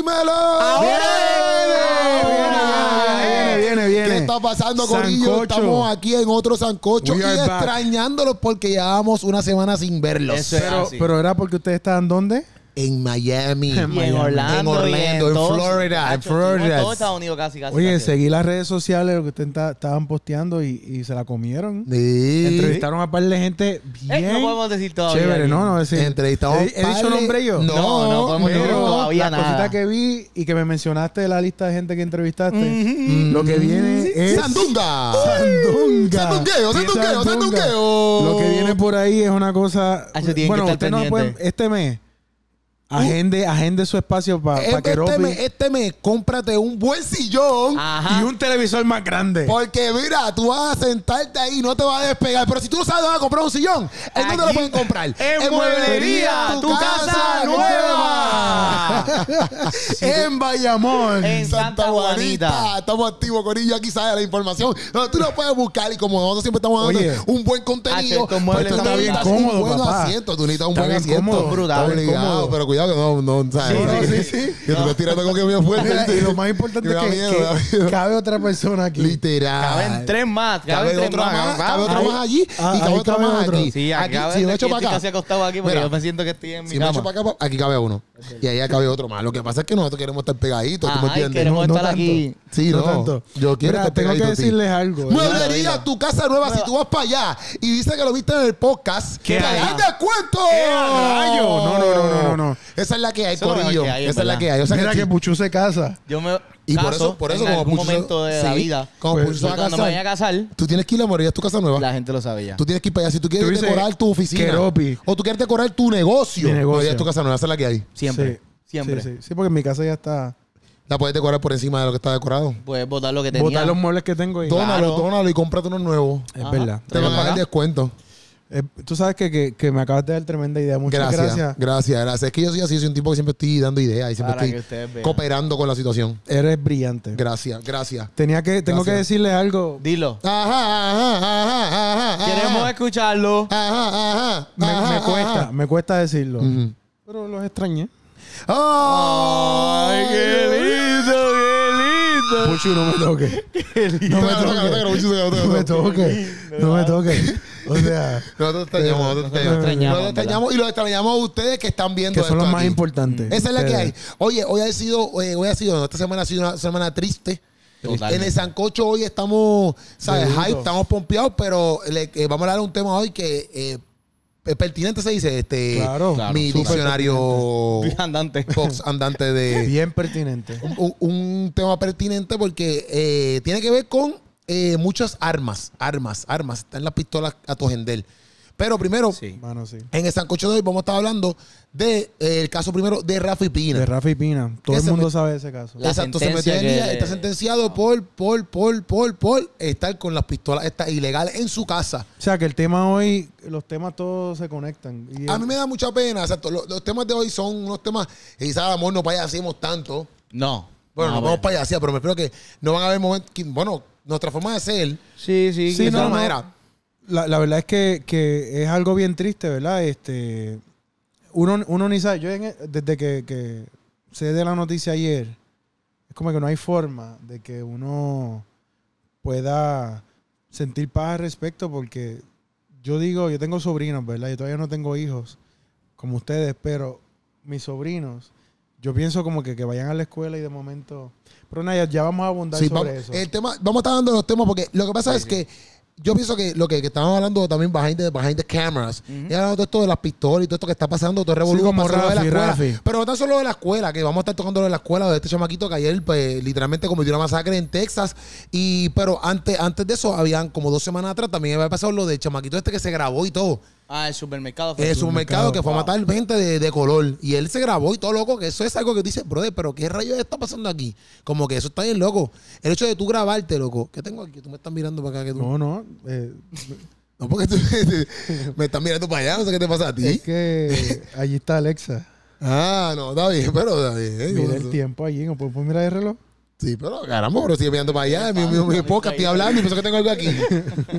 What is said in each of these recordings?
¡Dímelo! ¡Ahora! Eh, viene, viene, viene, ¿Qué está pasando, Corillo? Estamos aquí en otro sancocho y extrañándolos porque llevábamos una semana sin verlos. pero, pero era porque ustedes estaban ¿dónde? en Miami, en, Orlando, en, Orlando, en, Florida, en Florida. Todo Estados Unidos casi, casi. Oye, seguí las redes sociales, lo que ustedes estaban posteando y, se la comieron. Entrevistaron a un par de gente eh, bien. no podemos decir todavía. Chévere, no, no decir. Entrevistamos. ¿He, ¿He, dicho nombre yo? No, no, no podemos decir todavía nada. La cosita que vi y que me mencionaste de la lista de gente que entrevistaste, mm-hmm. lo que viene mm-hmm. es. ¡Sandunga! ¡Sandunga! ¡Sandungueo, sandungueo, sandungueo! Lo que viene por ahí es una cosa. Ah, bueno, usted no puede, este mes Agende, agende su espacio para que Este mes, este cómprate un buen sillón y un televisor más grande. Porque mira, tú vas a sentarte ahí, no te vas a despegar. Pero si tú no sabes dónde vas a comprar un sillón, ¿en dónde lo pueden comprar? En, Mueblería, tu, casa, nueva. en Bayamón, en Santa, Juanita. Estamos activos, con ellos Aquí sale la información. No, tú lo puedes buscar y como nosotros siempre estamos dando un buen contenido, pues está bien un buen asiento. Tú necesitas un buen asiento. Cómodo, pero cuidado cuidado, que no, no, ¿sabes? Sí, sí, sí. Que te estoy tirando con que mío fuerte. Y lo más importante es que, miedo, cabe otra persona aquí. Literal. Caben tres más. Caben cabe otro más. más cabe otro más allí ah, y cabe otro más otro. aquí. Sí, aquí, aquí si lo echo para acá. acostado aquí porque me siento que estoy en si cama. Si lo para acá, aquí cabe uno. Y ahí cabe otro más. Lo que pasa es que nosotros queremos estar pegaditos, ¿tú me entiendes? queremos estar aquí. Sí, no. Tanto. Yo quiero que tengo que decirles algo. Mueblería, tu casa nueva, si tú vas para allá y dices que lo viste en el podcast, ¿Qué te dan descuento. Ah, rayo! No, no, no, no, no, no. Esa es la que hay, Eso Corillo. Esa es la que hay. O sea, Mira que, Puchu se casa. Yo me y por eso, por eso como algún momento de la vida, como pues, a cuando me vaya a casar, tú tienes que ir a morir a tu casa nueva. La gente lo sabía. Tú tienes que ir para allá si tú quieres decorar tu oficina o tú quieres decorar tu negocio. negocio. tu casa nueva, esa es la que hay. Siempre. Siempre. Sí, porque mi casa ya está la puedes decorar por encima de lo que está decorado. Puedes botar lo que tenía. Botar los muebles que tengo y... Dónalo, claro. y cómprate unos nuevos. Es verdad. Te van a pagar descuento. Eh, tú sabes que, me acabas de dar tremenda idea. Muchas gracias, gracias. Gracias, Es que yo soy así, soy un tipo que siempre estoy dando ideas y siempre estoy cooperando con la situación. Eres brillante. Gracias, gracias. Tenía que, tengo que decirle algo. Dilo. Queremos escucharlo. me, cuesta, me cuesta decirlo. Pero los extrañé. ¡Ay, qué lindo, qué lindo! Puchu, no me toque, No me toque, No me toques. No me toques. O sea, nosotros extrañamos, nosotros extrañamos. extrañamos y los extrañamos a ustedes que están viendo. Que son los más importantes. Esa es la que hay. Oye, hoy ha sido, eh, hoy ha sido, esta semana ha sido una semana triste. En el Sancocho hoy estamos, ¿sabes? Hype, estamos pompeados, pero eh, vamos a hablar de un tema hoy que eh, eh, pertinente se dice este mi diccionario andante andante de bien pertinente un, tema pertinente porque eh, tiene que ver con eh, muchas armas armas armas están las pistolas a tu gender pero primero, en el Sancocho de hoy vamos a estar hablando del eh, caso primero de Rafi Pina. De Rafi Pina. Todo el mundo sabe ese caso. Exacto, está sentenciado por, por, por, por, por estar con las pistolas estas ilegales en su casa. O sea que el tema hoy, los temas todos se conectan. a mí me da mucha pena. Exacto, los, temas de hoy son unos temas, quizás amor no payasemos tanto. No. Bueno, no, pues. vamos payasía, pero me espero que no van a haber momentos. bueno, nuestra forma de hacer Sí, sí, sí. De no, manera la, verdad es que, es algo bien triste, ¿verdad? Este, uno, ni sabe, yo e, desde que, se sé de la noticia ayer, es como que no hay forma de que uno pueda sentir paz al respecto porque yo digo, yo tengo sobrinos, ¿verdad? Yo todavía no tengo hijos como ustedes, pero mis sobrinos, yo pienso como que, que vayan a la escuela y de momento... Pero nada, ya, vamos a abundar sobre eso. El tema, vamos a estar dando los temas porque lo que pasa es que yo pienso que lo que, que estábamos hablando también behind the, behind the cameras, uh y de esto de las pistolas y todo esto que está pasando, todo revolucionario. de la escuela. Pero no tan solo de la escuela, que vamos a estar tocando de la escuela de este chamaquito que ayer pues, literalmente cometió una masacre en Texas. Y, pero antes, antes de eso, habían como dos semanas atrás también había pasado lo del chamaquito este que se grabó y todo. Ah, el supermercado. Fue el supermercado, que fue a matar gente de, de, color. Y él se grabó y todo loco, que eso es algo que dice, brother, pero ¿qué rayos está pasando aquí? Como que eso está bien loco. El hecho de tú grabarte, loco. ¿Qué tengo aquí? Tú me estás mirando para acá. Que tú... No, no. Eh, no, porque tú me estás mirando para allá. No sé qué te pasa a ti. Es que allí está Alexa. ah, no, está bien, pero está bien. Mira el tiempo allí. ¿No puedes mirar el reloj? Sí, pero caramba, pero sigue mirando para allá. Mi, mi, estoy hablando y pienso que tengo algo aquí.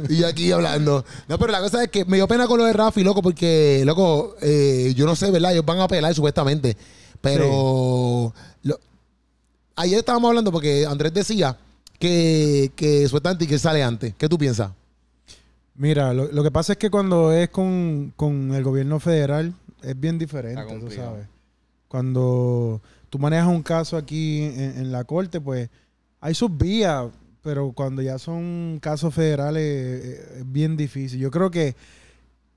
y aquí hablando. No, pero la cosa es que me dio pena con lo de Rafi, loco, porque, loco, eh, yo no sé, ¿verdad? Ellos van a pelar, supuestamente. Pero ayer estábamos hablando porque Andrés decía que, que y que sale antes. ¿Qué tú piensas? Mira, lo, que pasa es que cuando es con, con el gobierno federal es bien diferente, tú sabes. Cuando tú manejas un caso aquí en, la corte, pues hay sus vías, pero cuando ya son casos federales eh, es bien difícil. Yo creo que,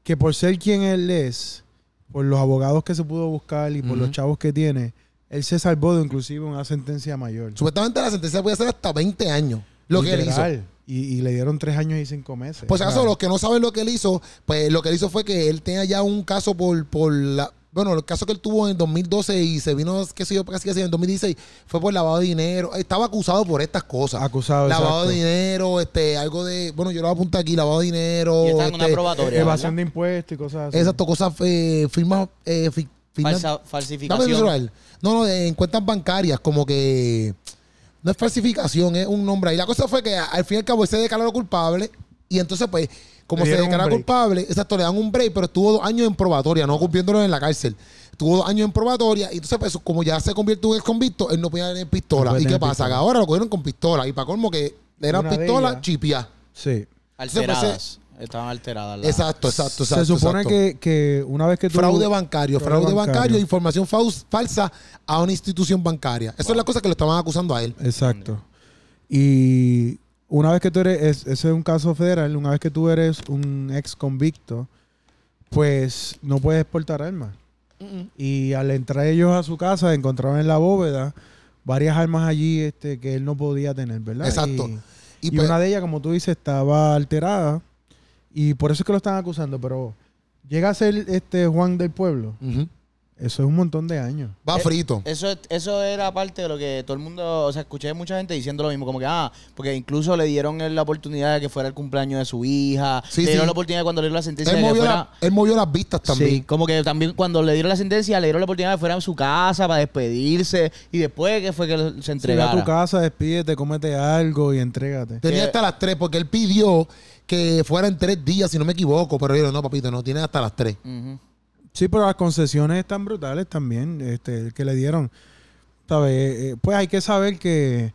que por ser quien él es, por los abogados que se pudo buscar y por los chavos que tiene, él se salvó de inclusive una sentencia mayor. Supuestamente la sentencia puede ser hasta 20 años, lo que Y, le dieron tres años y cinco meses. Pues acaso, los que no saben lo que él hizo, pues lo que él hizo fue que él tenía ya un caso por, por la bueno, el caso que él tuvo en 2012 y se vino, qué sé yo, casi que en 2016, fue por lavado de dinero. Estaba acusado por estas cosas. Acusado, Lavado de dinero, este, algo de, bueno, yo lo apunto aquí, lavado de dinero. Y en una este, probatoria. Evasión de impuestos y cosas así. Exacto, cosas, eh, firmas, eh, falsificación. no, no, en cuentas bancarias, como que no es falsificación, es un nombre Y La cosa fue que al fin y al cabo se declaró culpable y entonces pues como se declara culpable, exacto, le dan un break, pero estuvo dos años en probatoria, no cumpliéndolo en la cárcel. Estuvo dos años en probatoria y entonces, pues, como ya se convirtió en convicto, él no podía tener pistola. ¿Y qué pasa? Que ahora lo cogieron con pistola. Y para colmo que eran pistola, chipia. Sí. Pues, alteradas. Estaban alteradas. Exacto, exacto, exacto. Se supone Que, una vez que Fraude bancario, fraude, bancario, información falsa a una institución bancaria. Eso es la cosa que lo estaban acusando a él. Exacto. Y una vez que tú eres, ese es un caso federal, una vez que tú eres un ex convicto, pues no puedes portar armas. Y al entrar ellos a su casa, encontraron en la bóveda varias armas allí este, que él no podía tener, ¿verdad? Exacto. Y, pues una de ellas, como tú dices, estaba alterada. Y por eso es que lo están acusando, pero llega a ser este Juan del Pueblo. Eso es un montón de años. Va eh, frito. Eso, eso era parte de lo que todo el mundo, o sea, escuché mucha gente diciendo lo mismo, como que, ah, porque incluso le dieron la oportunidad de que fuera el cumpleaños de su hija, sí, le dieron la oportunidad cuando le dieron la sentencia. Él, movió las vistas también. Sí, como que también cuando le dieron la sentencia, le dieron la oportunidad de que fuera a su casa para despedirse y después que fue que se entregara. Sí, a tu casa, despídete, cómete algo y entrégate. Tenía hasta las tres, porque él pidió que fuera en tres días, si no me equivoco, pero yo no, papito, no, tiene hasta las tres. Sí, pero las concesiones están brutales también, este, que le dieron. ¿Sabes? Eh, eh, pues hay que saber que,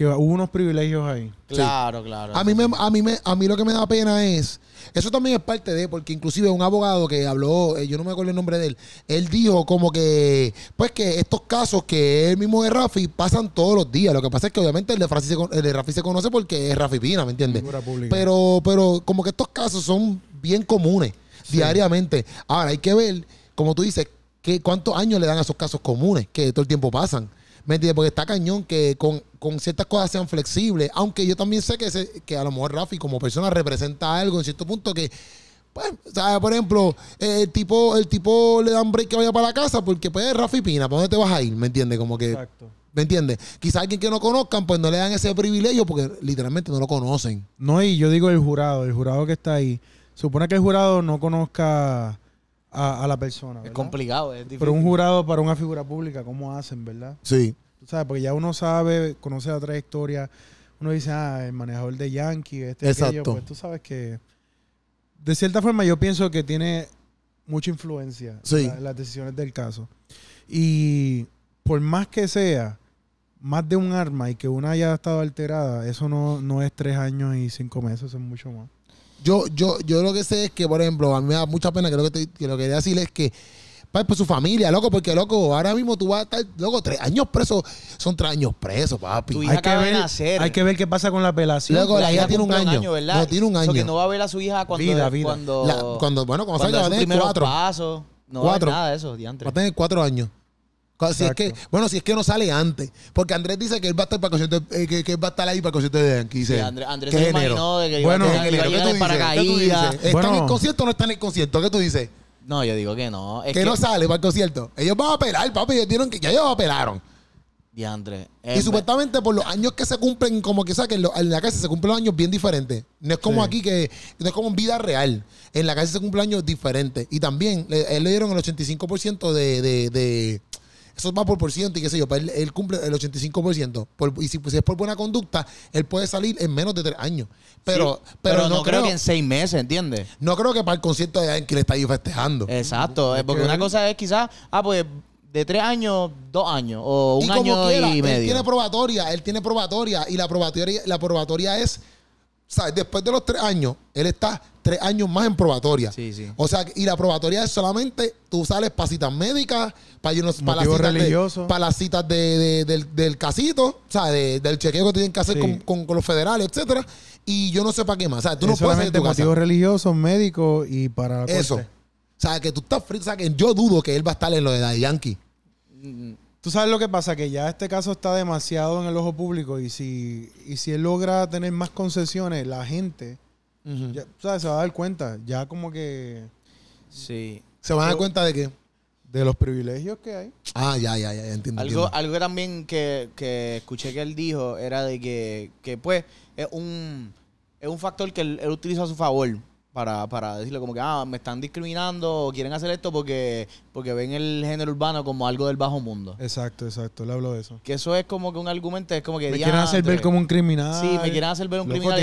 hubo unos privilegios ahí. Claro, claro. A mí, a, mí me, a mí lo que me da pena es, eso también es parte de, porque inclusive un abogado que habló, eh, yo no me acuerdo el nombre de él, él dijo como que, pues que estos casos que él mismo de Rafi pasan todos los días. Lo que pasa es que obviamente el de, Rafi se, conoce porque es Rafi Pina, ¿me entiendes? Pero, pero como que estos casos son bien comunes diariamente. Ahora, hay que ver, como tú dices, que cuántos años le dan a esos casos comunes que todo el tiempo pasan. ¿Me entiendes? Porque está cañón que con, ciertas cosas sean flexibles. Aunque yo también sé que, que a lo mejor Rafi como persona representa algo en cierto punto que pues, Por ejemplo, el tipo, el tipo le dan break que vaya para la casa porque pues Rafi Pina, ¿para dónde te vas a ir? ¿Me entiendes? Como que. ¿Me entiendes? Quizás alguien que no conozcan, pues no le dan ese privilegio porque literalmente no lo conocen. No, y yo digo el jurado, el jurado que está ahí supone que el jurado no conozca a, la persona. Es complicado, es difícil. Pero un jurado para una figura pública, ¿cómo hacen, verdad? Sí. Tú sabes, porque ya uno sabe, conoce la trayectoria. Uno dice, ah, el manejador de Yankee, este, pues Exacto. Pues tú sabes que. De cierta forma, yo pienso que tiene mucha influencia en, las decisiones del caso. Y por más que sea más de un arma y que una haya estado alterada, eso no, no es tres años y cinco meses, es mucho más yo, yo, yo lo que sé es que, por ejemplo, a mí me da mucha pena que lo que, te, que lo quería decir es que para pues, su familia, loco, porque loco, ahora mismo tú vas a estar, loco, tres años preso, son tres años preso papi. Tu hija hay, que ver, nacer. hay que ver qué pasa con la apelación. la, hija, tiene un año. No, tiene un año. porque no va a ver a su hija cuando. Cuando, cuando bueno, cuando, salga, va a tener cuatro. no cuatro. Va a nada de eso, diantre. Va a tener cuatro años que, bueno, si es que no sale antes. Porque Andrés dice que él va a estar para concierto, eh, ahí para concierto de Yankee. Sí, Andrés, se imaginó que bueno, iba ¿Está en el concierto o no está en el concierto? ¿Qué tú dices? No, yo digo que no. que, no sale para el concierto. Ellos van a operar, papi. que ya ellos operaron Y Andrés. Y supuestamente por los años que se cumplen, como que saquen en, la casa se cumplen años bien diferentes. No es como aquí que, no es como en vida real. En la casa se cumplen años diferentes. Y también, él le dieron el 85% de eso va por por ciento y qué sé yo, pues, él, cumple el 85%. y pues, si, es por buena conducta, él puede salir en menos de tres años. Pero, pero, no, creo, que en seis meses, ¿entiendes? No creo que para el concierto de que le está ahí festejando. Exacto, eh, porque una cosa es quizás, ah, pues de tres años, dos años o un año quiera, y medio. Él tiene probatoria, él tiene probatoria y la probatoria, la probatoria es sea, Después de los tres años, él está tres años más en probatoria. Sí, sí. O sea, y la probatoria es solamente tú sales para citas médicas, para, para, las, citas para las citas del, casito, o sea, del chequeo que tienen que hacer con, los federales, etcétera. Y yo no sé para qué más. O sea, tú no puedes hacer motivos religiosos, médicos y para. Eso. O sea, que tú estás frito. O sea, que yo dudo que él va a estar en lo de Yankee. Mm, Tú sabes lo que pasa, que ya este caso está demasiado en el ojo público y si, y si él logra tener más concesiones, la gente ¿sabes? se va a dar cuenta, ya como que... Sí. ¿Se van a dar cuenta de qué? De los privilegios que hay. Ah, ya, ya, ya, entiendo. Algo, entiendo. algo también que, escuché que él dijo era de que, pues, es un, factor que él utiliza a su favor. Para, para decirle como que, ah, me están discriminando o quieren hacer esto porque, porque ven el género urbano como algo del bajo mundo. Exacto, exacto. Le hablo de eso. Que eso es como que un argumento, es como que... Me quieren hacer ver como un criminal. Sí, me quieren hacer ver un criminal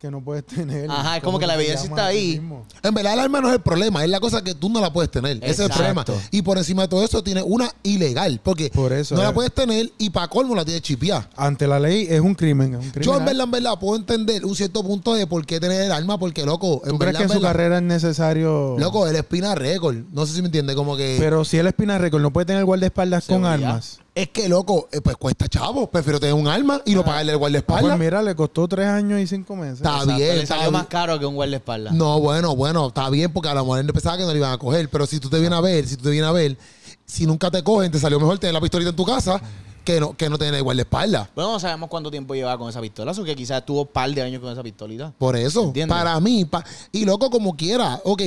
que no puedes tener. Ajá, es como que la belleza está ahí. En verdad, el arma no es el problema, es la cosa que tú no la puedes tener. Ese es el problema. Y por encima de todo eso, tiene una ilegal, porque no la puedes tener y para colmo la tienes chipiada. Ante la ley es un crimen. Yo, en verdad, en verdad, puedo entender un cierto punto de por qué tener el arma. porque, loco. En verdad, que en su carrera es necesario? Loco, él espina récord. No sé si me entiende, como que. Pero si él espina récord, no puede tener guardaespaldas con armas. Es que, loco, eh, pues cuesta chavo. Prefiero tener un arma y no ah. pagarle el guardaespaldas. Ah, pues mira, le costó tres años y cinco meses. Está bien. le salió más caro que un guardaespaldas. No, bueno, bueno, está bien porque a lo mejor él pensaba que no le iban a coger. Pero si tú te vienes a ver, si tú te vienes a ver, si nunca te cogen, te salió mejor tener la pistolita en tu casa que no, que no tener el guardaespaldas. Bueno, no sabemos cuánto tiempo llevaba con esa pistola, o que quizás tuvo un par de años con esa pistolita. Por eso, para mí, y loco como quiera, ok,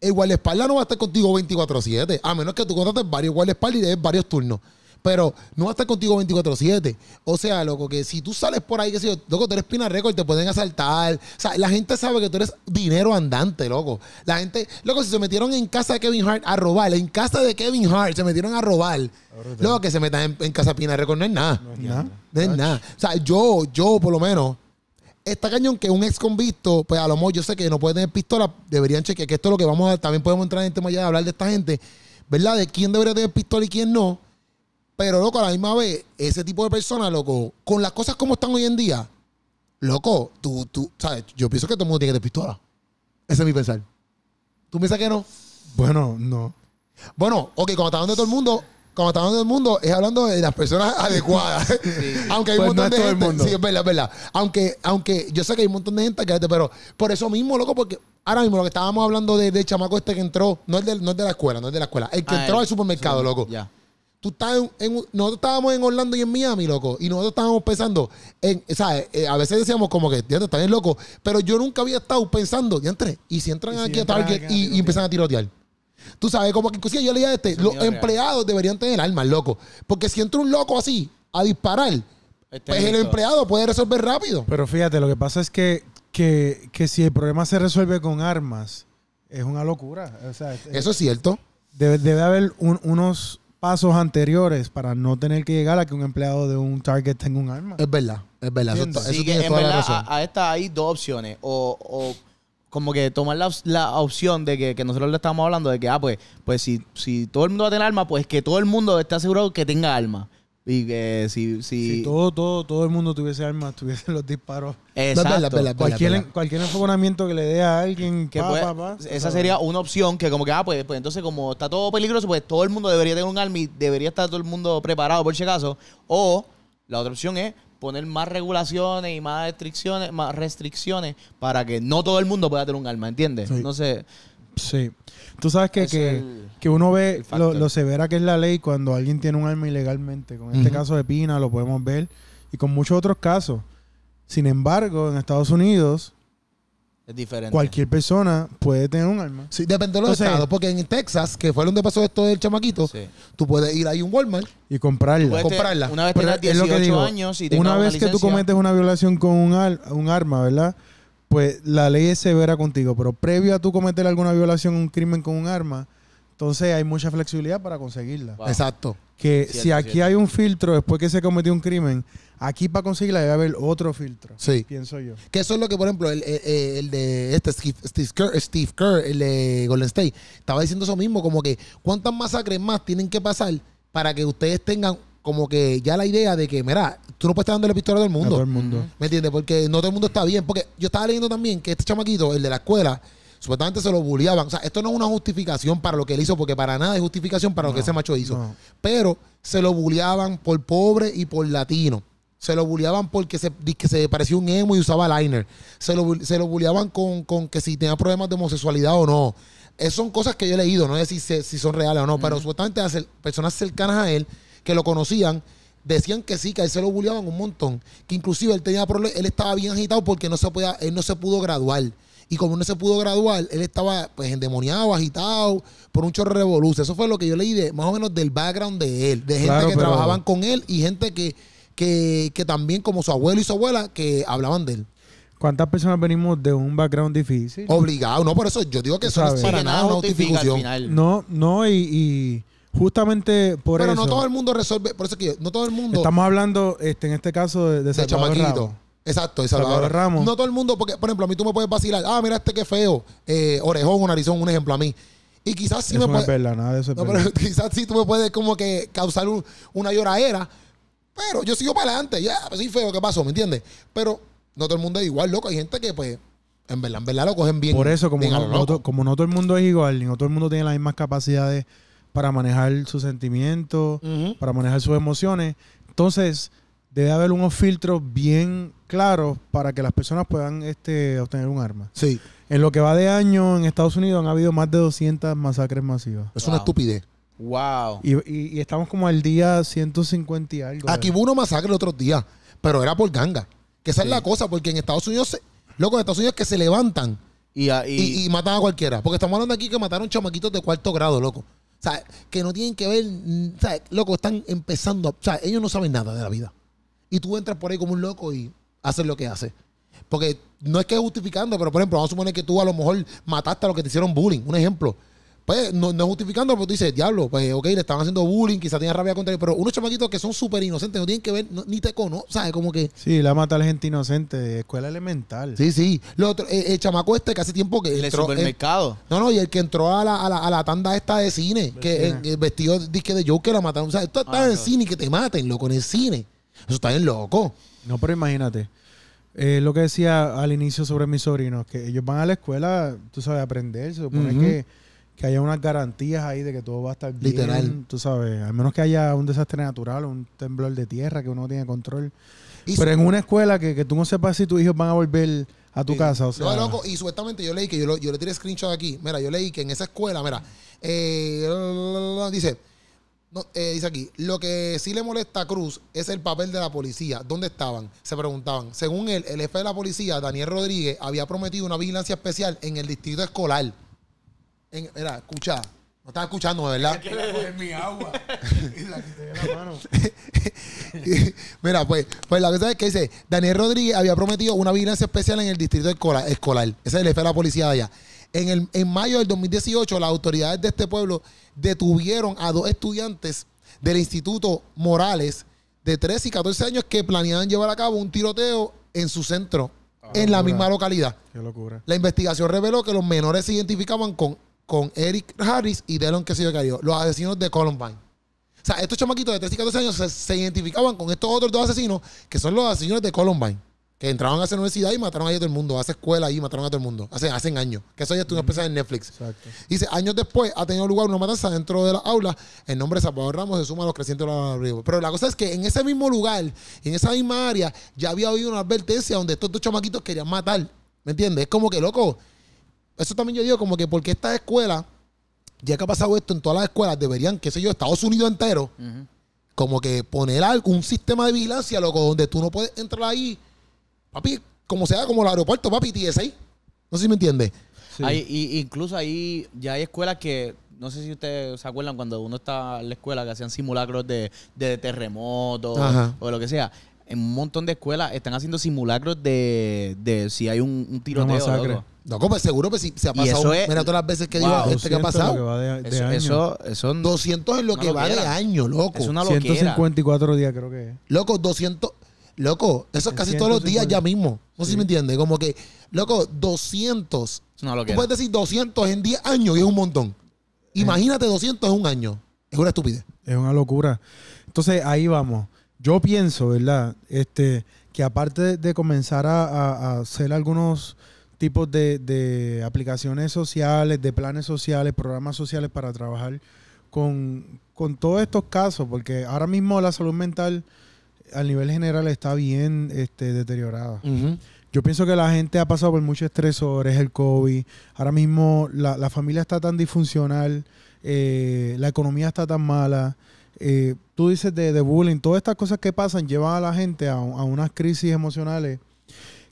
el guardaespaldas no va a estar contigo 24-7, a menos que tú contrates varios guardaespaldas y varios turnos. Pero no va a estar contigo 24-7. O sea, loco, que si tú sales por ahí, que si yo, loco, tú eres Pina Record, te pueden asaltar. O sea, la gente sabe que tú eres dinero andante, loco. La gente, loco, si se metieron en casa de Kevin Hart a robar, en casa de Kevin Hart se metieron a robar. Loco, que se metan en, casa de Pina Record no es nada. No es nada. No es nada. O sea, yo, yo por lo menos está cañón que un ex convicto, pues a lo mejor yo sé que no puede tener pistola, deberían chequear, que esto es lo que vamos a, también podemos entrar en el tema ya de hablar de esta gente, ¿verdad? De quién debería tener pistola y quién no. Pero, loco, a la misma vez, ese tipo de personas, loco, con las cosas como están hoy en día, loco, tú, tú, ¿sabes? Yo pienso que todo el mundo tiene que tener pistola. Ese es mi pensar. ¿Tú piensas que no? Bueno, no. Bueno, ok, cuando estamos hablando de todo el mundo, cuando está hablando el mundo, es hablando de las personas adecuadas. aunque hay pues un montón de gente. Mundo. Sí, es verdad, es verdad. Aunque, aunque yo sé que hay un montón de gente que pero por eso mismo, loco, porque ahora mismo lo que estábamos hablando de, de chamaco este que entró, no es, de, la escuela, no es de la escuela. El que ah, entró al supermercado, loco. Ya tú estás en, nosotros estábamos en Orlando y en Miami, loco, y nosotros estábamos pensando en, sea eh, eh, a veces decíamos como que, está bien loco. pero yo nunca había estado pensando, entré, y si entran aquí a Target y, empiezan a tirotear. Tú sabes, como que yo leía este, los empleados deberían tener armas, loco, porque si entra un loco así a disparar, este pues el empleado puede resolver rápido. Pero fíjate, lo que pasa es que, que, si el problema se resuelve con armas, es una locura. Eso es, cierto. Debe, debe haber unos, pasos anteriores para no tener que llegar a que un empleado de un Target tenga un arma. Es verdad, es verdad. Eso, tiene A, esta hay dos opciones. O, como que tomar la, opción de que, nosotros le estamos hablando de que, ah, pues, pues si, si todo el mundo va a tener arma, pues que todo el mundo esté asegurado que tenga arma. Y que si, si... todo, todo, todo el mundo tuviese armas, tuviese los disparos. Exacto. cualquier, cualquier que le dé a alguien que pues, pues, Esa sería una opción que como que, ah, pues, pues, entonces como está todo peligroso, pues todo el mundo debería tener un arma y debería estar todo el mundo preparado por si acaso. O la otra opción es poner más regulaciones y más restricciones, más restricciones para que no todo el mundo pueda tener un arma, ¿entiendes? No sé. Sí. Tú sabes que, uno ve lo, severa que es la ley cuando alguien tiene un arma ilegalmente. Con este caso de Pina lo podemos ver y con muchos otros casos. Sin embargo, en Estados Unidos... Es diferente. Cualquier persona puede tener un arma. Sí, depende de los estados. Porque en Texas, que fue donde pasó esto del chamaquito, tú puedes ir ahí a un Walmart y comprarla. comprarla. una vez 18 que Una vez que tú cometes una violación con un arma, ¿verdad? pues la ley es severa contigo. Pero previo a tú cometer alguna violación, un crimen con un arma, entonces hay mucha flexibilidad para conseguirla. Exacto. Que si aquí hay un filtro después que se cometió un crimen, aquí para conseguirla debe haber otro filtro. Sí. Pienso yo. Que eso es lo que, por ejemplo, el, eh, eh, de este Steve, Kerr, Steve, Kerr, el de Golden State, estaba diciendo eso mismo, como que cuántas masacres más tienen que pasar para que ustedes tengan como que ya la idea de que, mira, tú no puedes estar dando la pistola a todo mundo. todo el mundo. ¿Me entiendes? Porque no todo el mundo está bien. Porque yo estaba leyendo también que este chamaquito, el de la escuela, supuestamente se lo bulliaban. O sea, esto no es una justificación para lo que él hizo, porque para nada es justificación para lo que ese macho hizo. Pero se lo bulliaban por pobre y por latino. Se lo bulliaban porque se, que se parecía un emo y usaba liner. Se lo, se bulliaban con, con que si tenía problemas de homosexualidad o no. es son cosas que yo he leído, no sé si, si son reales o no, pero supuestamente personas cercanas a él que lo conocían, decían que sí, que a él se lo bulliaban un montón. Que inclusive él tenía problemas, él estaba bien agitado porque no se podía, él no se pudo graduar. Y como no se pudo graduar, él estaba pues endemoniado, agitado, por un chorro de revolución. Eso fue lo que yo leí de, más o menos del background de él, de gente que trabajaban con él y gente que, que, que también, como su abuelo y su abuela, que hablaban de él. ¿Cuántas personas venimos de un background difícil? Obligado, no, por eso yo digo que eso no es para nada una No, no, y Justamente por eso. Pero no todo el mundo resuelve. Por eso que no todo el mundo. Estamos hablando, este, en este caso, de, de, de chamaquito Exacto, de Salvador, No todo el mundo, porque, por ejemplo, a mí tú me puedes vacilar. Ah, mira este que feo. Eh, orejón o narizón, un ejemplo a mí. Y quizás sí me Perla, nada de eso no, pero quizás sí tú me puedes como que causar un, una lloradera. Pero yo sigo para adelante. Ya, pues Sí feo, ¿qué pasó? ¿Me entiendes? Pero no todo el mundo es igual, loco. Hay gente que, pues, en verdad, en verdad lo cogen bien. Por eso, como, no, todo el mundo es igual, ni no todo el mundo tiene las mismas capacidades para manejar sus sentimientos, para manejar sus emociones. Entonces, debe haber unos filtros bien claros para que las personas puedan este, obtener un arma. Sí. En lo que va de año en Estados Unidos han habido más de 200 masacres masivas. Es una estupidez. Wow. Y, estamos como al día 150 y algo. Aquí hubo una masacre el otro día, pero era por ganga. Que esa es la cosa, porque en Estados Unidos, loco, en Estados Unidos que se levantan ah, y, y, matan a cualquiera. Porque estamos hablando aquí que mataron chamaquitos de cuarto grado, loco sea, que no tienen que ver, mm, sea, loco, están empezando, o sea, ellos no saben nada de la vida. Y tú entras por ahí como un loco y haces lo que haces. Porque no es que justificando, pero por ejemplo, vamos a suponer que tú a lo mejor mataste a los que te hicieron bullying, un ejemplo pues no, no justificando, pero tú dices, diablo, pues ok, le estaban haciendo bullying, quizá tenía rabia contra él, pero unos chamaquitos que son súper inocentes, no tienen que ver, ni te conoce ¿sabes? Como que... Sí, la mata a la gente inocente, de escuela elemental. Sí, sí. Lo eh, el chamaco este que hace tiempo que... El entró, eh, supermercado. mercado no, no, y el que entró a la, a la, tanda esta de cine, que eh, vestido disque de Joker la mataron, o sea, tú estás ah, en el y cine, que te maten, loco, en el cine. Eso está bien loco. No, pero imagínate. lo que decía al inicio sobre mis sobrinos, que ellos van a la escuela, tú sabes, aprender, se supone que que haya unas garantías ahí de que todo va a estar Literal. bien. Tú sabes, al menos que haya un desastre natural, un temblor de tierra que uno no tiene control. Pero en una escuela que, que, tú no sepas si tus hijos van a volver a tu casa. No, loco, y supuestamente yo leí que yo, le tiré screenshot aquí. Mira, yo leí que en esa escuela, mira, eh, dice, eh, dice aquí, lo que sí le molesta a Cruz es el papel de la policía. ¿Dónde estaban? Se preguntaban. Según él, el jefe de la policía, Daniel Rodríguez, había prometido una vigilancia especial en el distrito escolar mira, era, escucha. No estás escuchando, ¿verdad? mi agua. Mira, pues, pues la cosa es que dice, Daniel Rodríguez había prometido una vigilancia especial en el distrito escolar. Ese es el jefe de la policía de allá. En, el, en mayo del 2018, las autoridades de este pueblo detuvieron a dos estudiantes del Instituto Morales de 13 y 14 años que planeaban llevar a cabo un tiroteo en su centro, ah, en la misma localidad. Qué locura. La investigación reveló que los menores se identificaban con con Eric Harris y Delon, que se yo, cayó, los asesinos de Columbine. O sea, estos chamaquitos de 3, y 14 años se, identificaban con estos otros dos asesinos, que son los asesinos de Columbine, que entraban a esa universidad y mataron a todo el mundo, a esa escuela y mataron a todo el mundo, hace, hacen años. Que eso ya estuvo una en Netflix. Exacto. dice, años después ha tenido lugar una matanza dentro de la aula, el nombre de Salvador Ramos se suma a los crecientes de la Pero la cosa es que en ese mismo lugar, en esa misma área, ya había habido una advertencia donde estos dos chamaquitos querían matar. ¿Me entiendes? Es como que, loco, eso también yo digo como que porque esta escuela, ya que ha pasado esto en todas las escuelas, deberían, qué sé yo, Estados Unidos entero, como que poner algún sistema de vigilancia, loco, donde tú no puedes entrar ahí, papi, como sea, como el aeropuerto, papi, ahí No sé si me entiendes. incluso ahí ya hay escuelas que no sé si ustedes se acuerdan cuando uno está en la escuela que hacían simulacros de, de terremotos o lo que sea. En un montón de escuelas están haciendo simulacros de, si hay un, un tiroteo. No, como seguro que si se ha pasado. mira todas las veces que digo este que ha pasado. eso, eso, 200 en lo que va de año, loco. Es una 154 días creo que es. Loco, 200. Loco, eso es casi todos los días ya mismo. No sé si me entiende Como que, loco, 200. Es una Tú puedes decir 200 en 10 años y es un montón. Imagínate 200 en un año. Es una estupidez. Es una locura. Entonces, ahí vamos. Yo pienso, ¿verdad? Este, que aparte de comenzar a hacer algunos tipos de, de, aplicaciones sociales, de planes sociales, programas sociales para trabajar con, todos estos casos, porque ahora mismo la salud mental a nivel general está bien este, deteriorada. Yo pienso que la gente ha pasado por muchos estresores, el COVID, ahora mismo la, familia está tan disfuncional, eh, la economía está tan mala. Eh, tú dices de, bullying, todas estas cosas que pasan llevan a la gente a, a unas crisis emocionales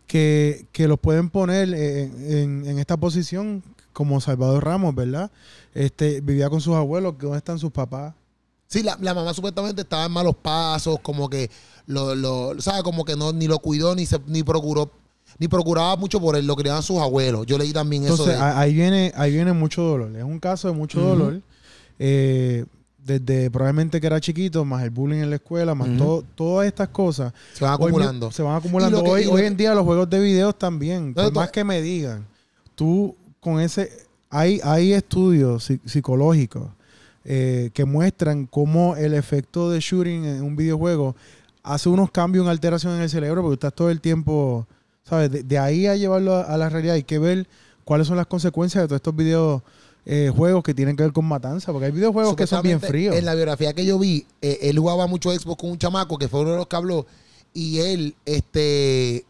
que, que los pueden poner en, esta posición como Salvador Ramos, ¿verdad? Este, vivía con sus abuelos, ¿dónde están sus papás? Sí, la, mamá supuestamente estaba en malos pasos, como que lo, lo ¿sabes? Como que no, ni lo cuidó, ni se, ni procuró, ni procuraba mucho por él, lo criaban sus abuelos. Yo leí también eso. Entonces Ahí viene, ahí viene mucho dolor. Es un caso de mucho dolor. Eh, desde probablemente que era chiquito, más el bullying en la escuela, más todas estas cosas. Se van acumulando. se van acumulando. hoy, en día los juegos de videos también, por más que me digan, tú con ese... Hay, hay estudios psicológicos eh, que muestran cómo el efecto de shooting en un videojuego hace unos cambios, una alteración en el cerebro, porque estás todo el tiempo, ¿sabes? De, ahí a llevarlo a, a, la realidad hay que ver cuáles son las consecuencias de todos estos videos eh, juegos que tienen que ver con matanza, porque hay videojuegos que son bien fríos. En la biografía que yo vi, eh, él jugaba mucho Xbox con un chamaco que fue uno de los que habló y él este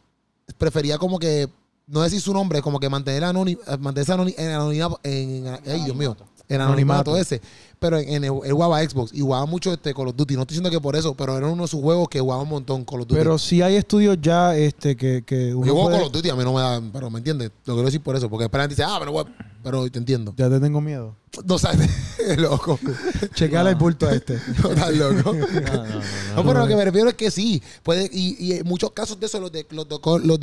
prefería como que no decir su nombre, como que mantener anónimo, mantenerse en anonimato, en, ay, Dios mío, en anonimato, ese. Pero el, él jugaba Xbox y jugaba mucho este Call of Duty. No estoy diciendo que por eso, pero era uno de sus juegos que jugaba un montón Call of Duty. Pero si hay estudios ya este que, que Yo juego Call of Duty, a mí no me da, pero me entiendes, lo quiero decir por eso, porque esperan dice, ah, pero pero te entiendo. Ya te tengo miedo. No sabes, loco. Checala el bulto este. No loco. no, pero lo que me refiero es que sí. Puede, y, en muchos casos de eso, los de, los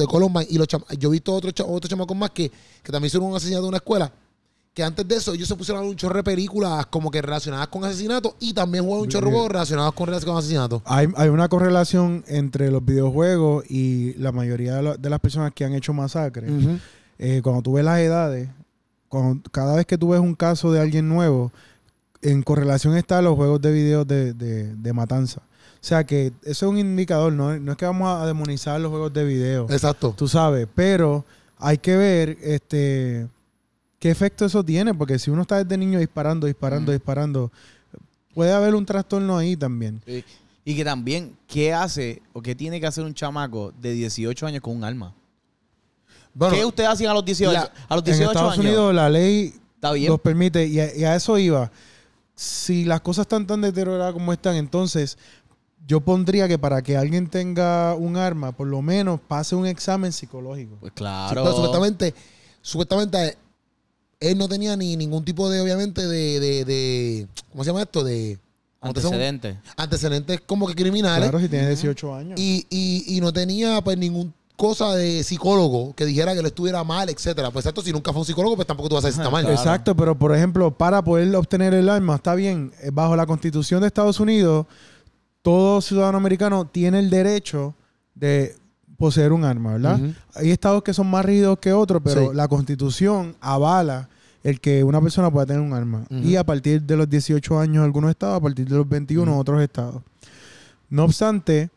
Columbine y los chamacos. Yo he visto otros chamacos más que, que también hicieron un asesinato en una escuela. Que antes de eso, ellos se pusieron a un chorro de películas como que relacionadas con asesinatos y también jugaron un chorro relacionados con, con asesinatos. Hay, una correlación entre los videojuegos y la mayoría de, las personas que han hecho masacres. Eh, cuando tú ves las edades, cada vez que tú ves un caso de alguien nuevo, en correlación está los juegos de video de, matanza. O sea que eso es un indicador, ¿no? es que vamos a demonizar los juegos de video. Exacto. Tú sabes, pero hay que ver este qué efecto eso tiene, porque si uno está desde niño disparando, disparando, disparando, puede haber un trastorno ahí también. Y que también, ¿qué hace o qué tiene que hacer un chamaco de 18 años con un alma. ¿Qué ustedes hacen a los 18, la, los en Estados Unidos la ley los permite y a, eso iba. Si las cosas están tan deterioradas como están, entonces yo pondría que para que alguien tenga un arma, por lo menos pase un examen psicológico. Pues claro. supuestamente, él no tenía ni ningún tipo de, obviamente, de, ¿cómo se llama esto? De antecedentes. Antecedentes como que criminales. Claro, si tiene 18 años. Y, y, y no tenía pues ningún cosa de psicólogo que dijera que lo estuviera mal, etcétera. Pues exacto, si nunca fue un psicólogo, pues tampoco tú vas a decir está mal. Exacto, pero por ejemplo, para poder obtener el arma, está bien, eh, bajo la Constitución de Estados Unidos, todo ciudadano americano tiene el derecho de poseer un arma, ¿verdad? Hay estados que son más rígidos que otros, pero la Constitución avala el que una persona pueda tener un arma. Y a partir de los 18 años algunos estados, a partir de los 21 otros estados. No obstante,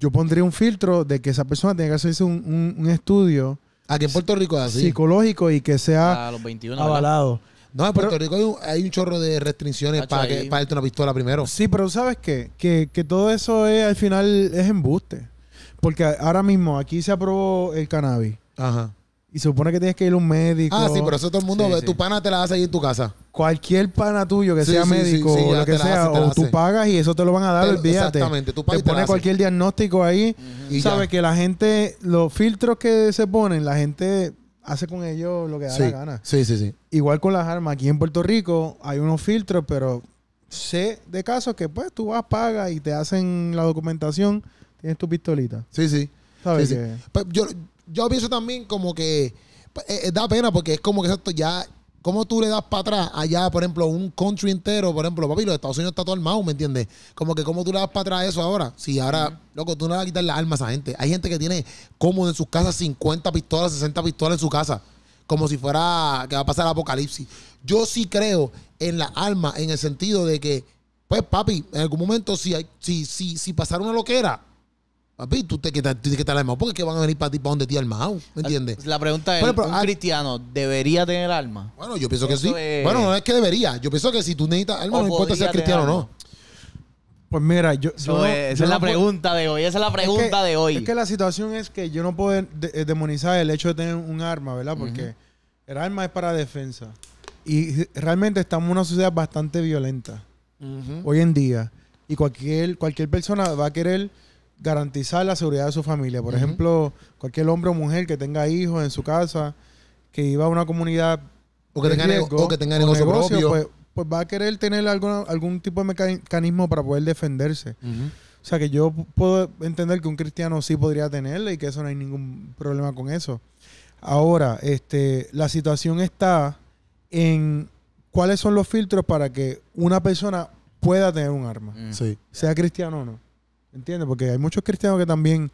yo pondría un filtro de que esa persona tenga que hacerse un, estudio. en Puerto Rico Psicológico y que sea avalado. No, en Puerto Rico hay un, chorro de restricciones para, que, para darte una pistola primero. Sí, pero ¿sabes qué? Que, todo eso es, al final es embuste. Porque ahora mismo aquí se aprobó el cannabis. Ajá. Y se supone que tienes que ir a un médico. Ah, sí, pero eso todo el mundo, tu pana te la hace ahí en tu casa. Cualquier pana tuyo que sea médico o lo que sea, o tú pagas y eso te lo van a dar, el olvídate. Exactamente, tú pagas. Te, pone cualquier diagnóstico ahí. y Sabes que la gente, los filtros que se ponen, la gente hace con ellos lo que da la gana. Sí, sí, sí. Igual con las armas. Aquí en Puerto Rico hay unos filtros, pero sé de casos que pues tú vas, pagas y te hacen la documentación, tienes tu pistolita. Sí, sí. ¿Sabes que... Pues, yo, yo pienso también como que pues, eh, eh, da pena porque es como que ya. ¿Cómo tú le das para atrás allá, por ejemplo, un country entero? Por ejemplo, papi, los Estados Unidos está todo armado, ¿me entiendes? Como que cómo tú le das para atrás eso ahora. Si ahora, loco, tú no le vas a quitar las armas a gente. Hay gente que tiene como en sus casas 50 pistolas, 60 pistolas en su casa. Como si fuera que va a pasar el apocalipsis. Yo sí creo en la alma en el sentido de que, pues, papi, en algún momento si, hay, si, si, si pasara una loquera, Papi, tú tienes que estar armado porque van a venir para ti, para donde ti armado. ¿Me ah, entiendes? La pregunta es: ¿un ah, cristiano debería tener arma? Bueno, yo pienso que sí. Bueno, no es que debería. Yo pienso que si tú necesitas arma, no importa si eres cristiano o no. Pues mira, yo. esa es la pregunta de hoy. Esa es la pregunta de hoy. Es que la situación es que yo no puedo eh, demonizar el hecho de tener un arma, ¿verdad? Porque el arma es para defensa. Y realmente estamos en una sociedad bastante violenta hoy en día. Y cualquier, cualquier persona va a querer garantizar la seguridad de su familia. Por ejemplo, cualquier hombre o mujer que tenga hijos en su casa, que iba a una comunidad o que tenga, negocio, propio. Pues, pues, va a querer tener algún, tipo de mecanismo para poder defenderse. O sea, que yo puedo entender que un cristiano sí podría tenerle y que eso no hay ningún problema con eso. Ahora, este, la situación está en cuáles son los filtros para que una persona pueda tener un arma, sea cristiano o no. ¿Entiendes? Porque hay muchos cristianos que también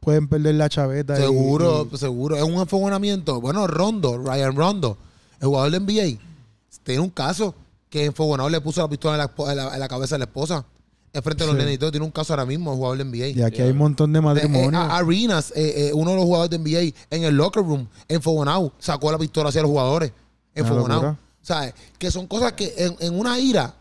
pueden perder la chaveta. Seguro, seguro. Es un enfogonamiento. Bueno, Rondo, Ryan Rondo, el jugador de NBA, tiene un caso que enfogonado le puso la pistola a la, cabeza de la esposa. Enfrente de los y todo tiene un caso ahora mismo, el jugador de NBA. Y aquí hay un montón de matrimonios. Eh, eh, Arenas, eh, uno de los jugadores de NBA, en el locker room, enfogonado, sacó la pistola hacia los jugadores. Enfogonado. O sea, que son cosas que en una ira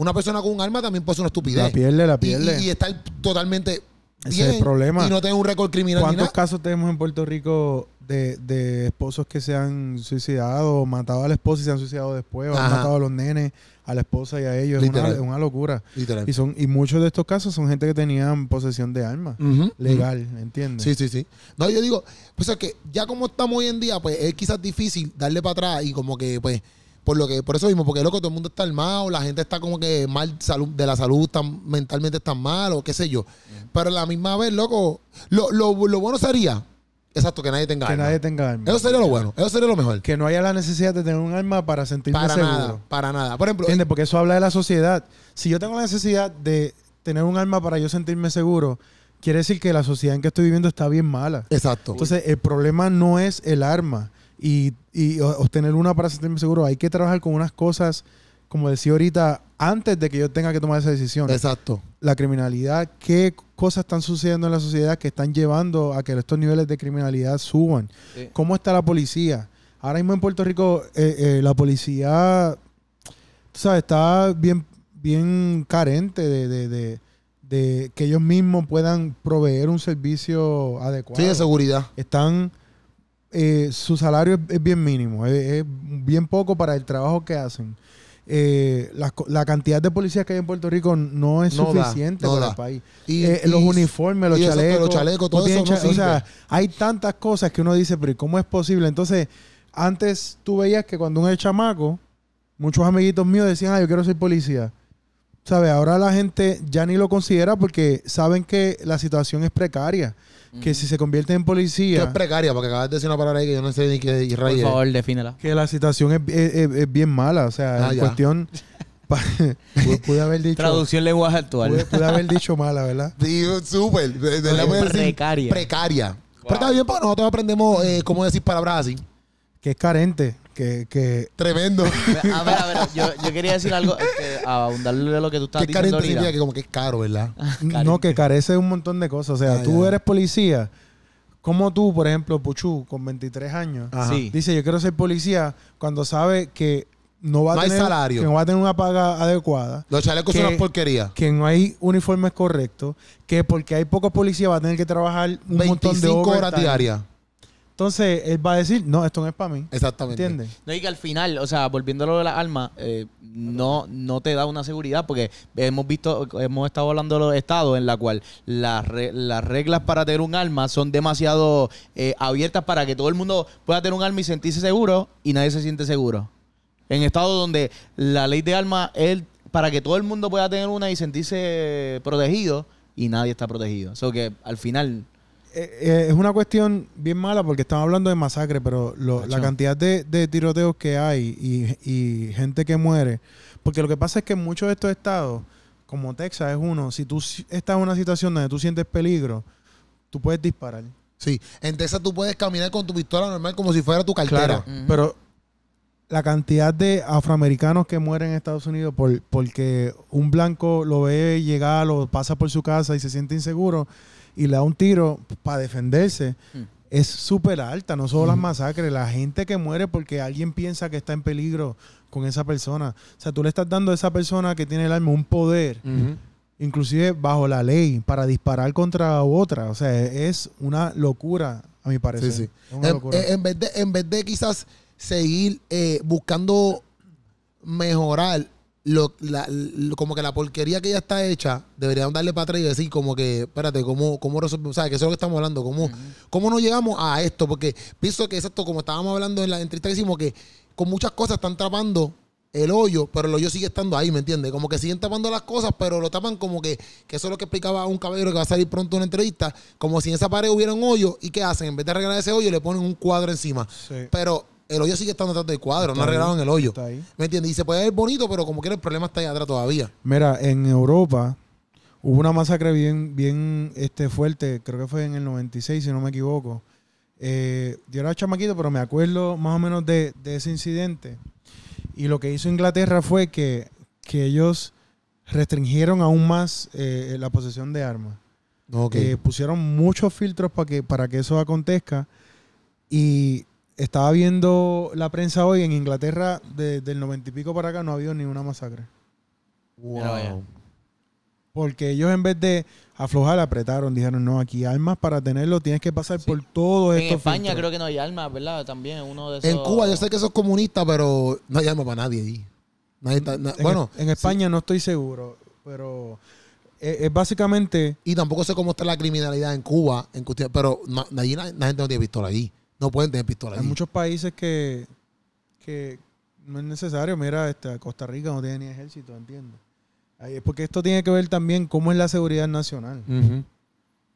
una persona con un arma también puede ser una estupidez. La pierde, la pierde. Y, estar totalmente ese es el problema. Y no tengo un récord criminal. ¿Cuántos casos tenemos en Puerto Rico de, de, esposos que se han suicidado, matado a la esposa y se han suicidado después, o han matado a los nenes, a la esposa y a ellos? Es una, locura. Literal. Y, son, y muchos de estos casos son gente que tenían posesión de armas legal, ¿entiendes? Sí, sí, sí. No, yo digo, pues es que ya como estamos hoy en día, pues es quizás difícil darle para atrás y como que, pues por lo que, por eso mismo, porque loco, todo el mundo está armado, la gente está como que mal de la salud tan, mentalmente está mal, o qué sé yo. Pero la misma vez, loco, lo, bueno sería Exacto, que nadie tenga arma. nadie tenga arma. Eso sería lo bueno. Eso sería lo mejor. Que no haya la necesidad de tener un arma para sentirme seguro. Para nada, para nada. Por ejemplo... ¿Entiendes? Porque eso habla de la sociedad. Si yo tengo la necesidad de tener un arma para yo sentirme seguro, quiere decir que la sociedad en que estoy viviendo está bien mala. Exacto. Entonces, el problema no es el arma y, obtener una para sentirme seguro. Hay que trabajar con unas cosas, como decía ahorita, antes de que yo tenga que tomar esa decisión. Exacto. La criminalidad, qué cosas están sucediendo en la sociedad que están llevando a que estos niveles de criminalidad suban. ¿Cómo está la policía? Ahora mismo en Puerto Rico, eh, eh, la policía, sabes, está bien, bien carente de, de que ellos mismos puedan proveer un servicio adecuado. Sí, de seguridad. Están eh, su salario es, bien mínimo, es, bien poco para el trabajo que hacen. Eh, la, cantidad de policías que hay en Puerto Rico no es suficiente para el país. Y, eh, los uniformes, los chalecos, todo eso hay tantas cosas que uno dice, pero ¿cómo es posible? Entonces, antes tú veías que cuando uno es chamaco, muchos amiguitos míos decían, ah, yo quiero ser policía. sabe Ahora la gente ya ni lo considera porque saben que la situación es precaria que si se convierte en policía. es precaria, porque acabas de decir una palabra ahí que yo no sé ni qué y Por favor, defínela. Que la situación es, bien mala. O sea, ah, es cuestión. pude, haber dicho. Traducción lenguaje actual. pude haber dicho mala, ¿verdad? Digo, súper. De- Precaria. Precaria. Pero está bien, porque nosotros aprendemos eh, cómo decir palabras así. Que es carente. Que, Tremendo. A ver, a ver, yo, quería decir algo, a lo que tú estás diciendo. es caro, ¿verdad? no, que carece de un montón de cosas. O sea, tú eres policía. Como tú, por ejemplo, Puchu, con 23 años, dice, yo quiero ser policía cuando sabe que no va a tener Que va a tener una paga adecuada. Los chalecos que, son una porquería. Que no hay uniformes correctos. Que porque hay pocos policías va a tener que trabajar un montón de horas diarias. Entonces él va a decir, no, esto no es para mí. Exactamente. ¿Entiendes? No, y que al final, o sea, volviéndolo de las alma eh, no, no te da una seguridad porque hemos visto, hemos estado hablando de los estados en la cual las, reglas para tener un alma son demasiado eh, abiertas para que todo el mundo pueda tener un alma y sentirse seguro y nadie se siente seguro. En estados donde la ley de alma es para que todo el mundo pueda tener una y sentirse protegido y nadie está protegido. O que al final eh, eh, es una cuestión bien mala porque estamos hablando de masacre, pero la cantidad de, tiroteos que hay y, gente que muere, porque lo que pasa es que en muchos de estos estados, como Texas es uno, si tú estás en una situación donde tú sientes peligro, tú puedes disparar. Sí, en Texas tú puedes caminar con tu pistola normal como si fuera tu cartera. pero la cantidad de afroamericanos que mueren en Estados Unidos por, porque un blanco lo ve llegar, lo pasa por su casa y se siente inseguro y le da un tiro para defenderse, hmm. es súper alta. No solo las masacres, la gente que muere porque alguien piensa que está en peligro con esa persona. O sea, tú le estás dando a esa persona que tiene el arma un poder. inclusive bajo la ley, para disparar contra otra. O sea, es una locura, a mi parecer. Sí, sí. Eh, en, vez de, en vez de quizás seguir eh, buscando mejorar lo, la, como que la porquería que ya está hecha, deberían darle para atrás y decir como que, espérate, ¿cómo, cómo ¿Sabes? Que eso es lo que estamos hablando. ¿Cómo, ¿Cómo no llegamos a esto? Porque pienso que exacto, como estábamos hablando en la entrevista que hicimos, que con muchas cosas están tapando el hoyo, pero el hoyo sigue estando ahí, ¿me entiendes? Como que siguen tapando las cosas, pero lo tapan como que, que eso es lo que explicaba un caballero que va a salir pronto en una entrevista, como si en esa pared hubiera un hoyo, ¿y qué hacen? En vez de arreglar ese hoyo, le ponen un cuadro encima. Pero el hoyo sigue estando detrás del cuadro, no arreglaron el hoyo. ¿Me entiendes? Y se puede ver bonito, pero como que el problema está ahí atrás todavía. Mira, en Europa hubo una masacre bien, bien este, fuerte, creo que fue en el 96, si no me equivoco. Eh, yo era chamaquito, pero me acuerdo más o menos de, ese incidente. Y lo que hizo Inglaterra fue que, ellos restringieron aún más eh, la posesión de armas. Eh, pusieron muchos filtros para que, para que eso acontezca. Y estaba viendo la prensa hoy en Inglaterra, desde del noventa y pico para acá no ha habido ni una masacre. Wow. Porque ellos en vez de aflojar, apretaron, dijeron, no, aquí armas para tenerlo, tienes que pasar por todo esto. En España creo que no hay armas, ¿verdad? También uno de esos... En Cuba, yo sé que eso es comunista, pero no hay armas para nadie ahí. bueno, en España no estoy seguro, pero es, básicamente... Y tampoco sé cómo está la criminalidad en Cuba, en pero allí la gente no tiene pistola allí no pueden tener pistola. Hay muchos países que, que no es necesario. Mira, este, Costa Rica no tiene ni ejército, entiendo. Es porque esto tiene que ver también cómo es la seguridad nacional.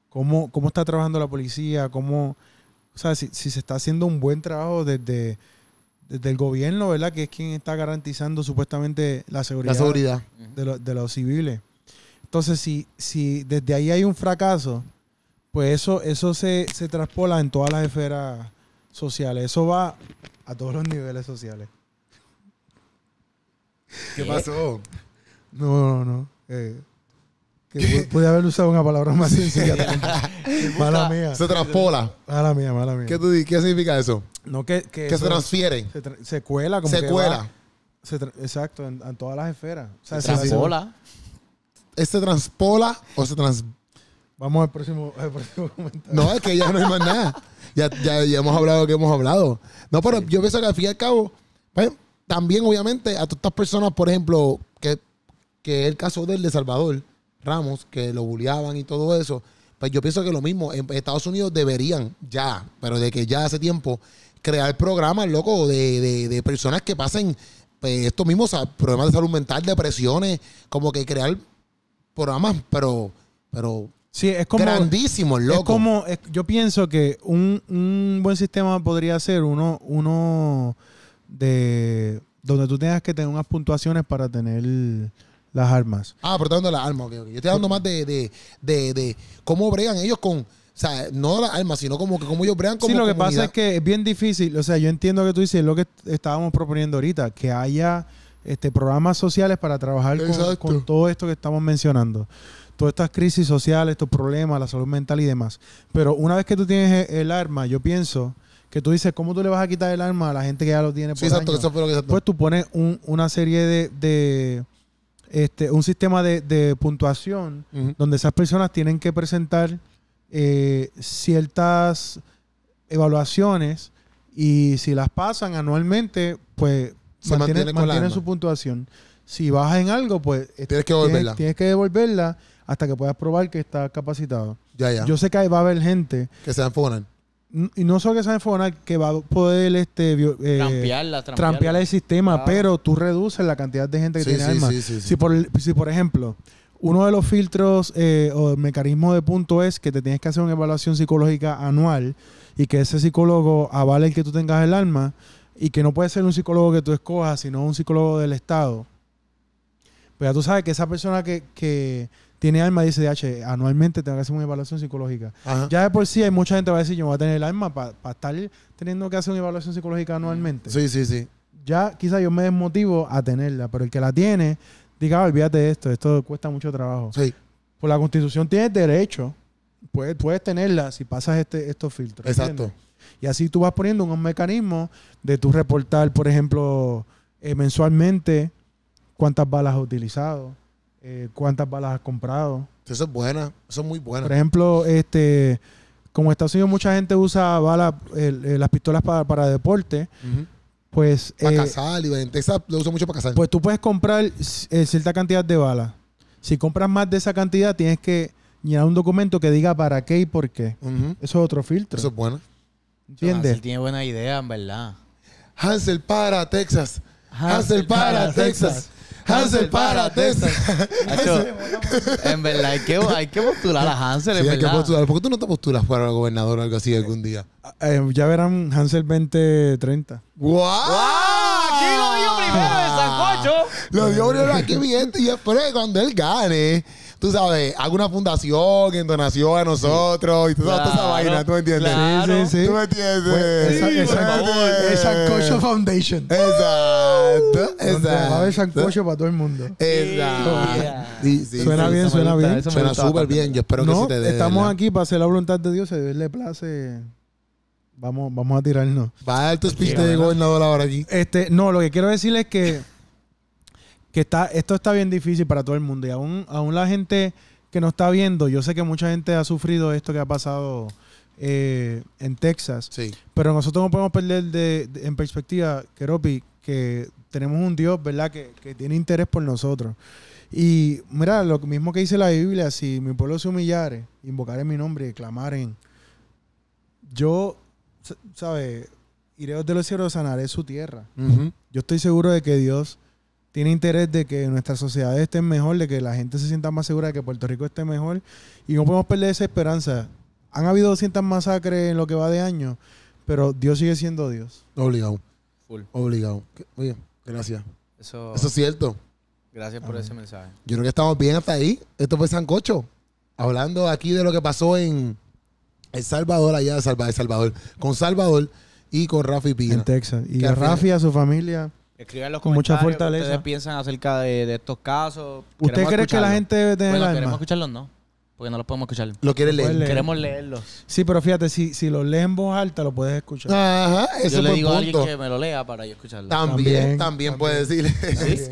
cómo, está trabajando la policía, cómo... O sea, si, se está haciendo un buen trabajo desde el gobierno, ¿verdad? Que es quien está garantizando supuestamente la seguridad, De, de, los civiles. Entonces, si, si desde ahí hay un fracaso, pues eso, eso se, se traspola en todas las esferas sociales. Eso va a todos los niveles sociales. ¿Qué pasó? No, no, no. Eh, pude haber usado una palabra más sencilla. mala mía. Se transpola. Mala mía, mala mía. ¿Qué, tú, ¿Qué significa eso? No, que, que, se transfieren. Se, se, cuela. Como se cuela. exacto, en, todas las esferas. se, transpola. ¿Es se transpola o se trans... Vamos al próximo, al próximo comentario. No, es que ya no hay más nada ya, ya, hemos hablado que hemos hablado. No, pero yo pienso que al fin y al cabo, pues, también obviamente a todas estas personas, por ejemplo, que, que el caso del de Salvador Ramos, que lo bulliaban y todo eso, pues yo pienso que lo mismo, en Estados Unidos deberían ya, pero de que ya hace tiempo, crear programas, loco, de, de, de personas que pasen pues, estos mismos problemas de salud mental, depresiones, como que crear programas, pero, pero Sí, es como. Grandísimo, loco. como. yo pienso que un, buen sistema podría ser uno, uno de. donde tú tengas que tener unas puntuaciones para tener las armas. Ah, pero dando las armas, Yo estoy hablando más de, de, cómo bregan ellos con. O sea, no las armas, sino como que como ellos bregan Sí, lo que pasa es que es bien difícil. O sea, yo entiendo que tú dices lo que estábamos proponiendo ahorita, que haya este, programas sociales para trabajar con, con, todo esto que estamos mencionando todas estas crisis sociales, estos problemas, la salud mental y demás. Pero una vez que tú tienes e-, el arma, yo pienso que tú dices, ¿cómo tú le vas a quitar el arma a la gente que ya lo tiene? exacto, Eso Pues tú pones una serie de, este, un sistema de, puntuación donde esas personas tienen que presentar eh, ciertas evaluaciones y si las pasan anualmente, pues Se mantienen, su puntuación. Si bajas en algo, pues tienes que devolverla. tienes que devolverla hasta que puedas probar que está capacitado. Ya, ya. Yo sé que ahí va a haber gente. Que se enfonan. Y no solo que se enfonan, que va a poder este, eh, trampearla, trampear el sistema, pero tú reduces la cantidad de gente que tiene sí, armas. Sí, si, por, si, por ejemplo, uno de los filtros eh, o mecanismos de punto es que te tienes que hacer una evaluación psicológica anual y que ese psicólogo avale el que tú tengas el alma y que no puede ser un psicólogo que tú escojas, sino un psicólogo del Estado. Pero pues ya tú sabes que esa persona que, que tiene alma dice DH, anualmente tengo que hacer una evaluación psicológica. Ya de por sí hay mucha gente que va a decir, yo voy a tener el alma para estar teniendo que hacer una evaluación psicológica anualmente. Sí, sí, sí. Ya quizás yo me desmotivo a tenerla, pero el que la tiene, diga, ah, olvídate de esto, esto cuesta mucho trabajo. Sí. Por pues la constitución tiene derecho, puedes, puedes tenerla si pasas este, estos filtros. Exacto. Y así tú vas poniendo un mecanismo de tu reportar, por ejemplo, eh, mensualmente cuántas balas has utilizado eh, cuántas balas has comprado. Eso es buena, eso es muy buena. Por ejemplo, este, como en Estados Unidos mucha gente usa balas, eh, las pistolas para, deporte, pues... Para eh, cazar, y Texas lo uso mucho para cazar. Pues tú puedes comprar cierta cantidad de balas. Si compras más de esa cantidad, tienes que llenar un documento que diga para qué y por qué. Eso es otro filtro. Eso es bueno. ¿Entiendes? Hansel ah, tiene buena idea, en verdad. Hansel para Texas. Hansel, para, Texas. Hansel, párate. en verdad, hay que, hay que postular a Hansel, hay que postular. ¿Por qué tú no te postulas para gobernador o algo así algún día? Ah, eh, ya verán Hansel 2030. ¡Guau! ¡Wow! Aquí lo dio primero de sancocho. Lo dio primero aquí, bien Y espero cuando él gane tú sabes, alguna fundación que donación a nosotros y tú sabes, toda esa vaina, ¿tú me entiendes? Sí, Sí, sí, ¿Tú me entiendes? Pues, esa, sí, esa, esa, Sancocho Foundation. Exacto, exacto. Va a haber Sancocho para todo el mundo. Exacto. suena bien, suena bien. Suena súper bien, yo espero que se te dé. Estamos aquí para hacer la voluntad de Dios, y a placer. place. Vamos, a tirarnos. Va a dar tu speech de gobernador ahora aquí. Este, no, lo que quiero decirles es que que está, esto está bien difícil para todo el mundo y aún, aún la gente que nos está viendo, yo sé que mucha gente ha sufrido esto que ha pasado eh, en Texas, sí. pero nosotros no podemos perder en perspectiva, Keropi, que tenemos un Dios, ¿verdad?, que, tiene interés por nosotros. Y mira, lo mismo que dice la Biblia, si mi pueblo se humillare, invocare mi nombre y clamaren, yo, ¿sabes? Iré de los cielos, sanaré su tierra. Yo estoy seguro de que Dios tiene interés de que nuestras sociedades estén mejor, de que la gente se sienta más segura de que Puerto Rico esté mejor. Y no podemos perder esa esperanza. Han habido 200 masacres en lo que va de año, pero Dios sigue siendo Dios. Obligado. Full. Obligado. Oye, gracias. Eso, es cierto. Gracias por ese mensaje. Yo creo que estamos bien hasta ahí. Esto fue Sancocho. Hablando aquí de lo que pasó en El Salvador, allá de Salvador, Salvador con Salvador y con Rafi Pina. En Texas. Y a Rafi, a su familia. Escriban los con comentarios mucha ustedes piensan acerca de, estos casos. ¿Usted cree que la gente debe tener bueno, alma? queremos escucharlos, ¿no? Porque no los podemos escuchar. Lo quieres leer. Queremos leerlos. Sí, pero fíjate, si, si lo lees en voz alta, lo puedes escuchar. Ajá, yo le digo a alguien que me lo lea para yo escucharlo. También, también, puede decirle ¿Sí?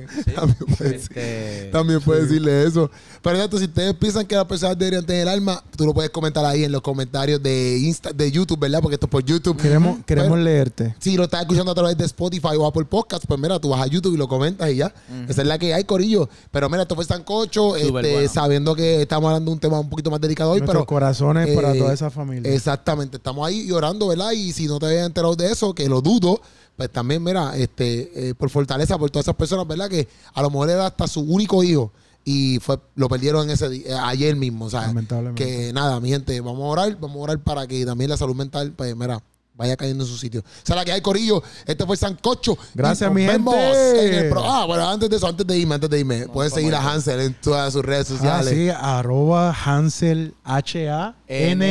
También puede, este, decirle eso. Pero si ustedes piensan que las personas deberían tener el alma, tú lo puedes comentar ahí en los comentarios de Insta, de YouTube, ¿verdad? Porque esto es por YouTube. Queremos, leerte. Si lo estás escuchando a través de Spotify o Apple Podcast, pues mira, tú vas a YouTube y lo comentas y ya. Esa es la que hay, Corillo. Pero mira, esto fue Sancocho, este, sabiendo que estamos hablando de un tema un poquito más delicado hoy, Nuestros pero. corazones para eh, toda esa familia. Exactamente, estamos ahí llorando, ¿verdad? Y si no te habías enterado de eso, que lo dudo, pues también, mira, este, eh, por fortaleza, por todas esas personas, ¿verdad? Que a lo mejor era hasta su único hijo y fue lo perdieron ese día, eh, ayer mismo, Lamentablemente. Que nada, mi gente, vamos a orar, vamos a orar para que también la salud mental, pues mira, vaya cayendo en su sitio. O sea, la que hay Corillo, este fue Sancocho. Gracias, a mi gente. En el pro ah, bueno, antes de eso, antes de irme, antes de irme, puedes seguir a Hansel en todas sus redes ah, sociales. Ah, sí, arroba Hansel H-A-N-S-E-L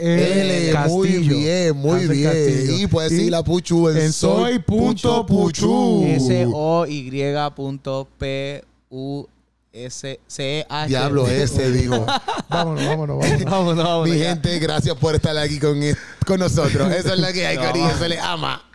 e e Muy bien, muy bien. Y puedes seguir a Puchu en, soy.puchu. s o Y P U S C g Diablo ese, digo. vámonos, vámonos, vámonos. vámonos, vámonos Mi gente, gracias por estar aquí con, con nosotros. Eso es lo que hay, cariño. Se le ama.